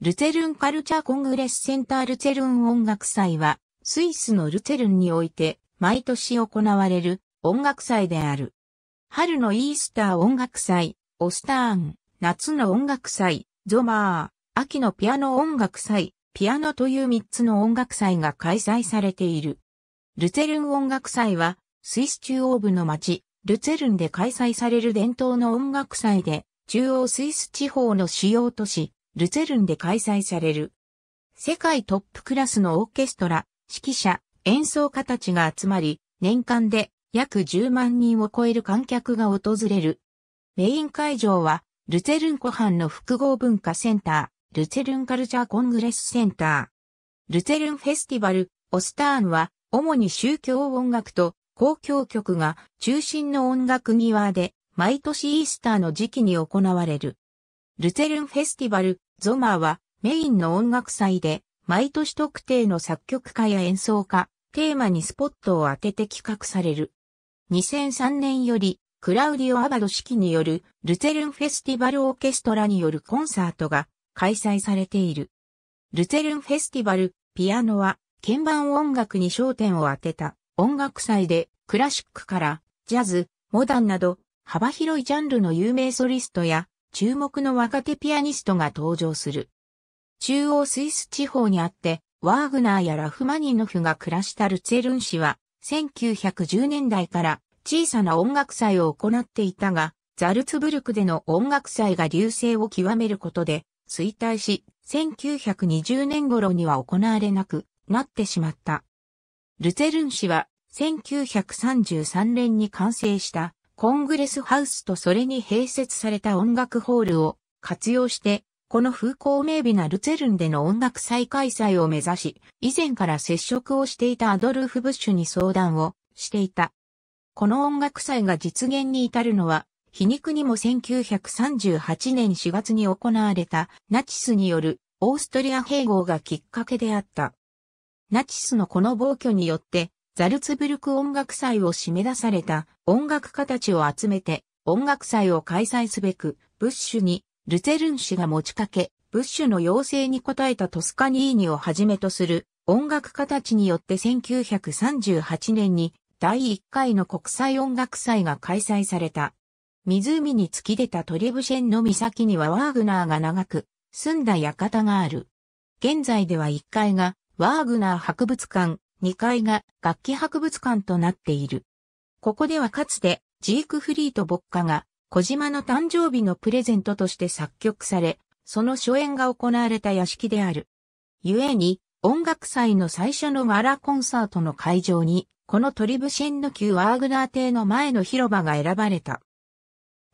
ルツェルンカルチャーコングレスセンタールツェルン音楽祭は、スイスのルツェルンにおいて、毎年行われる音楽祭である。春のイースター音楽祭、オスターン、夏の音楽祭、ゾマー、秋のピアノ音楽祭、ピアノという3つの音楽祭が開催されている。ルツェルン音楽祭は、スイス中央部の町、ルツェルンで開催される伝統の音楽祭で、中央スイス地方の主要都市、ルツェルンで開催される。世界トップクラスのオーケストラ、指揮者、演奏家たちが集まり、年間で約10万人を超える観客が訪れる。メイン会場は、ルツェルン湖畔の複合文化センター、ルツェルンカルチャーコングレスセンター。ルツェルンフェスティバル、オスターンは、主に宗教音楽と公共曲が中心の音楽際で、毎年イースターの時期に行われる。ルツェルンフェスティバル、ゾマーはメインの音楽祭で毎年特定の作曲家や演奏家、テーマにスポットを当てて企画される。2003年よりクラウディオ・アバド式によるルツェルンフェスティバルオーケストラによるコンサートが開催されている。ルツェルンフェスティバル、ピアノは鍵盤音楽に焦点を当てた音楽祭でクラシックからジャズ、モダンなど幅広いジャンルの有名ソリストや注目の若手ピアニストが登場する。中央スイス地方にあって、ワーグナーやラフマニノフが暮らしたルツェルン市は、1910年代から小さな音楽祭を行っていたが、ザルツブルクでの音楽祭が流星を極めることで、衰退し、1920年頃には行われなくなってしまった。ルツェルン市は1933年に完成したコングレスハウスとそれに併設された音楽ホールを活用して、この風光明媚なルツェルンでの音楽再開催を目指し、以前から接触をしていたアドルフ・ブッシュに相談をしていた。この音楽祭が実現に至るのは、皮肉にも1938年4月に行われたナチスによるオーストリア併合がきっかけであった。ナチスのこの暴挙によってザルツブルク音楽祭を締め出された音楽家たちを集めて音楽祭を開催すべく、ブッシュにルツェルン氏が持ちかけ、ブッシュの要請に応えたトスカニーニをはじめとする音楽家たちによって1938年に第1回の国際音楽祭が開催された。湖に突き出たトリブシェンの岬にはワーグナーが長く、澄んだ館がある。現在では1階がワーグナー博物館、2階が楽器博物館となっている。ここではかつてジークフリート牧歌が小島の誕生日のプレゼントとして作曲され、その初演が行われた屋敷である。故に、音楽祭の最初のワラコンサートの会場に、このトリブシェンの旧ワーグナー邸の前の広場が選ばれた。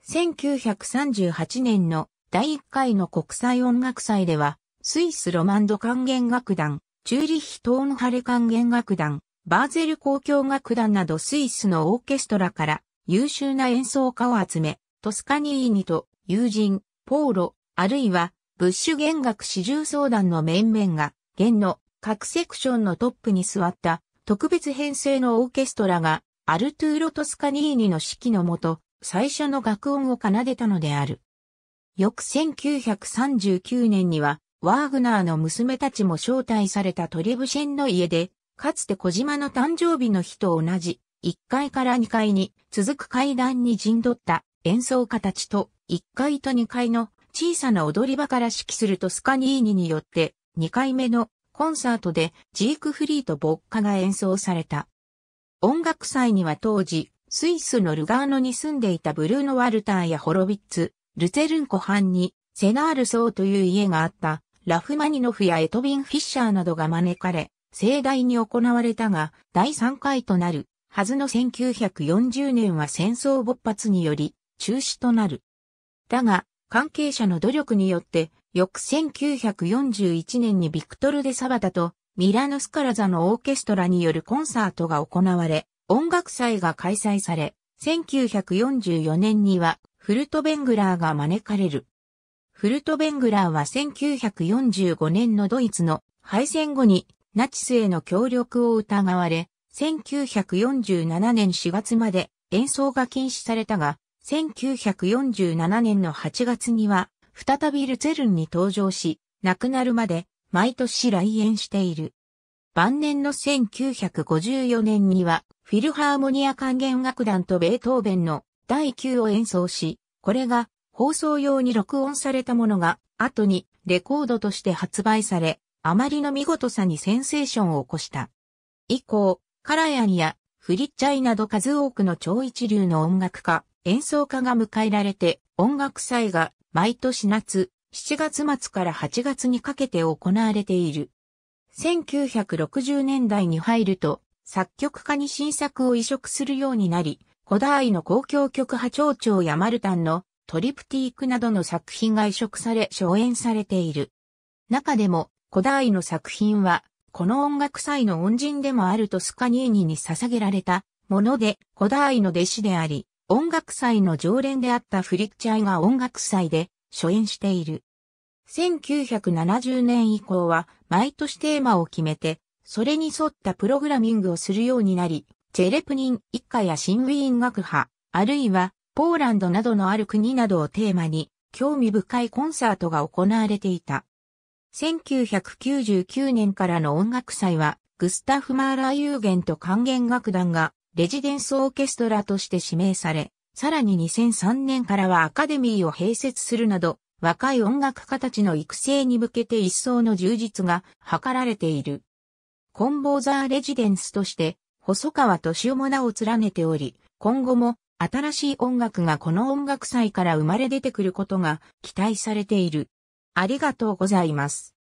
1938年の第1回の国際音楽祭では、スイスロマンド管弦楽団、チューリッヒーのハレ管弦楽団、バーゼル交響楽団などスイスのオーケストラから優秀な演奏家を集め、トスカニーニと友人、ポーロ、あるいはブッシュ弦楽四重奏団の面々が、弦の各セクションのトップに座った特別編成のオーケストラが、アルトゥーロ・トスカニーニの指揮のもと、最初の楽音を奏でたのである。翌1939年には、ワーグナーの娘たちも招待されたトリブシェンの家で、かつて小島の誕生日の日と同じ、1階から2階に続く階段に陣取った演奏家たちと、1階と2階の小さな踊り場から指揮するとスカニーニによって、2回目のコンサートでジークフリーとボッカが演奏された。音楽祭には当時、スイスのルガーノに住んでいたブルーノ・ワルターやホロビッツ、ルツェルン湖畔にセナールソという家があったラフマニノフやエトビン・フィッシャーなどが招かれ、盛大に行われたが、第3回となる、はずの1940年は戦争勃発により、中止となる。だが、関係者の努力によって、翌1941年にビクトル・デ・サバタと、ミラノ・スカラザのオーケストラによるコンサートが行われ、音楽祭が開催され、1944年には、フルトベングラーが招かれる。フルトベングラーは1945年のドイツの敗戦後にナチスへの協力を疑われ、1947年4月まで演奏が禁止されたが、1947年の8月には再びルツェルンに登場し、亡くなるまで毎年来園している。晩年の1954年には、フィルハーモニア管弦楽団とベートーベンの第9を演奏し、これが放送用に録音されたものが、後にレコードとして発売され、あまりの見事さにセンセーションを起こした。以降、カラヤンやフリッチャイなど数多くの超一流の音楽家、演奏家が迎えられて、音楽祭が毎年夏、7月末から8月にかけて行われている。1960年代に入ると、作曲家に新作を移植するようになり、古代の公共曲派長長やマルタンのトリプティークなどの作品が移植され初演されている。中でも、古代の作品は、この音楽祭の恩人でもあるとスカニーニに捧げられたもので、古代の弟子であり、音楽祭の常連であったフリッチャイが音楽祭で初演している。1970年以降は毎年テーマを決めて、それに沿ったプログラミングをするようになり、チェレプニン一家や新ウィーン学派、あるいはポーランドなどのある国などをテーマに、興味深いコンサートが行われていた。1999年からの音楽祭は、グスタフ・マーラー有限と管弦楽団が、レジデンスオーケストラとして指名され、さらに2003年からはアカデミーを併設するなど、若い音楽家たちの育成に向けて一層の充実が図られている。コンボーザーレジデンスとして、細川敏夫も名を連ねており、今後も新しい音楽がこの音楽祭から生まれ出てくることが期待されている。ありがとうございます。